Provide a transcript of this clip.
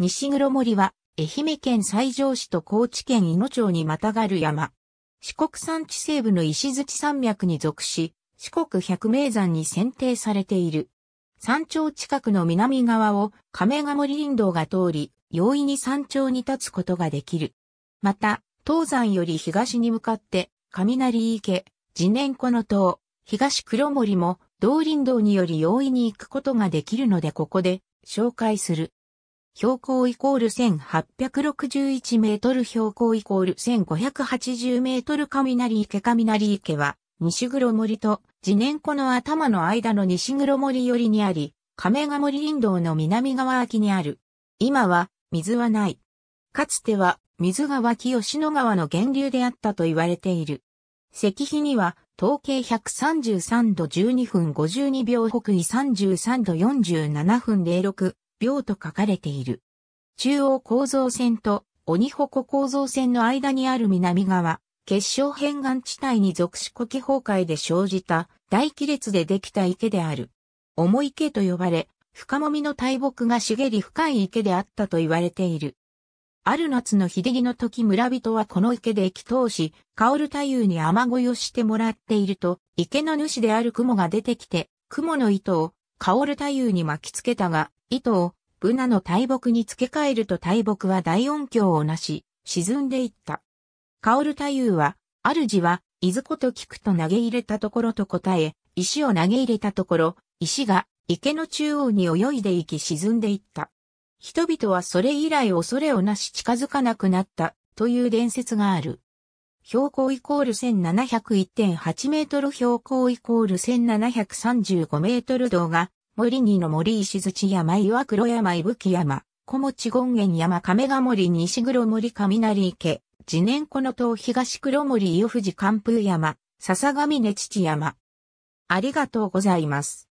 西黒森は、愛媛県西条市と高知県伊野町にまたがる山。四国山地西部の石槌山脈に属し、四国百名山に選定されている。山頂近くの南側を亀ヶ森林道が通り、容易に山頂に立つことができる。また、東山より東に向かって、雷池、自然湖の塔、東黒森も、道林道により容易に行くことができるのでここで紹介する。標高イコール1861メートル標高イコール1580メートル雷池雷池は、西黒森と次年湖の頭の間の西黒森寄りにあり、亀ヶ森林道の南側脇にある。今は水はない。かつては水が湧き吉野川の源流であったと言われている。石碑には、統計133度12分52秒北緯33度47分06、秒と書かれている。中央構造線と鬼鉾構造線の間にある南側、結晶片岩地帯に属し古気崩壊で生じた大亀裂でできた池である。重池と呼ばれ、深もみの大木が茂り深い池であったと言われている。ある夏の秀木の時村人はこの池で祈祷し、薫太夫に雨乞いをしてもらっていると、池の主である雲が出てきて、雲の糸を薫太夫に巻きつけたが、糸を、ブナの大木に付け替えると大木は大音響をなし、沈んでいった。薫太夫は、主は、いずこと聞くと投げ入れたところと答え、石を投げ入れたところ、石が池の中央に泳いでいき沈んでいった。人々はそれ以来恐れをなし近づかなくなったという伝説がある。標高イコール1701.8メートル標高イコール1735メートル道が、森にの森石槌山岩黒山伊吹山、小持権現山亀ヶ森西黒森雷池、次年湖の東東黒森伊予富士寒風山、笹上根父山。ありがとうございます。